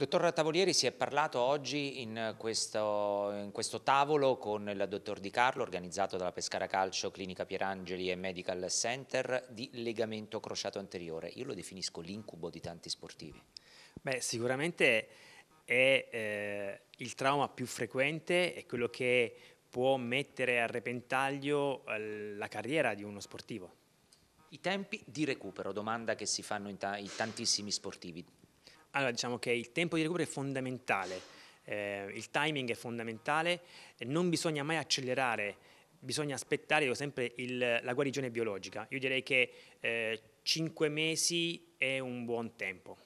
Dottor Tavolieri, si è parlato oggi in questo, in questo, tavolo con il dottor Di Carlo, organizzato dalla Pescara Calcio, Clinica Pierangeli e Medical Center, di legamento crociato anteriore. Io lo definisco l'incubo di tanti sportivi. Beh, sicuramente è eh, il trauma più frequente, è quello che può mettere a repentaglio eh, la carriera di uno sportivo. I tempi di recupero, domanda che si fanno in, ta in tantissimi sportivi. Allora diciamo che il tempo di recupero è fondamentale, eh, il timing è fondamentale, non bisogna mai accelerare, bisogna aspettare sempre il, la guarigione biologica. Io direi che eh, mesi è un buon tempo.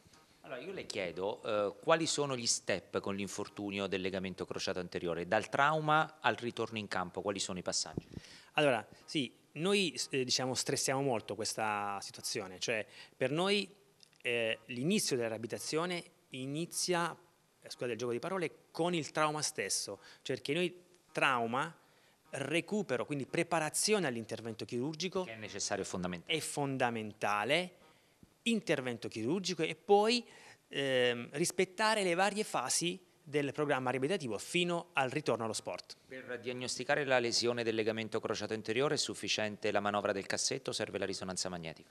Allora io le chiedo eh, quali sono gli step con l'infortunio del legamento crociato anteriore, dal trauma al ritorno in campo, quali sono i passaggi? Allora sì, noi eh, diciamo stressiamo molto questa situazione, cioè per noi eh, l'inizio della riabilitazione inizia, scusate il gioco di parole, con il trauma stesso, cioè perché noi trauma, recupero, quindi preparazione all'intervento chirurgico che è necessario e fondamentale. È fondamentale, intervento chirurgico e poi eh, rispettare le varie fasi del programma riabilitativo fino al ritorno allo sport. Per diagnosticare la lesione del legamento crociato anteriore è sufficiente la manovra del cassetto o serve la risonanza magnetica?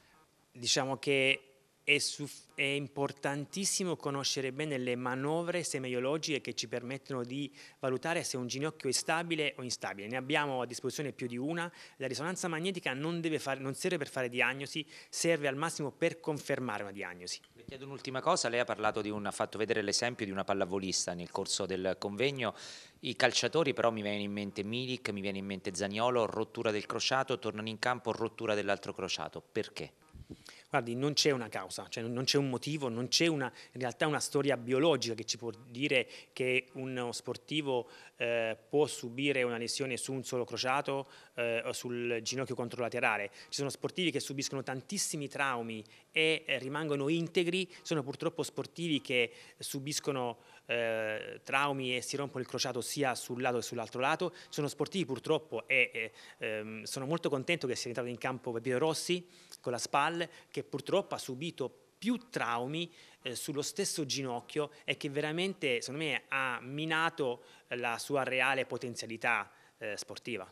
Diciamo che è, su, è, importantissimo conoscere bene le manovre semiologiche che ci permettono di valutare se un ginocchio è stabile o instabile. Ne abbiamo a disposizione più di una. La risonanza magnetica non, fare, non serve per fare diagnosi, serve al massimo per confermare una diagnosi. Le chiedo un'ultima cosa, lei ha parlato di un, ha fatto vedere l'esempio di una pallavolista nel corso del convegno. I calciatori però mi viene in mente Milik, mi viene in mente Zaniolo, rottura del crociato, tornano in campo, rottura dell'altro crociato. Perché? guardi, non c'è una causa, cioè non c'è un motivo, non c'è una, in realtà una storia biologica che ci può dire che uno sportivo eh, può subire una lesione su un solo crociato eh, o sul ginocchio controlaterale. Ci sono sportivi che subiscono tantissimi traumi e eh, rimangono integri, sono purtroppo sportivi che subiscono eh, traumi e si rompono il crociato sia sul lato che sull'altro lato, sono sportivi purtroppo e eh, ehm, sono molto contento che sia entrato in campo Piero Rossi con la SPAL che purtroppo ha subito più traumi eh, sullo stesso ginocchio e che veramente, secondo me, ha minato la sua reale potenzialità eh, sportiva.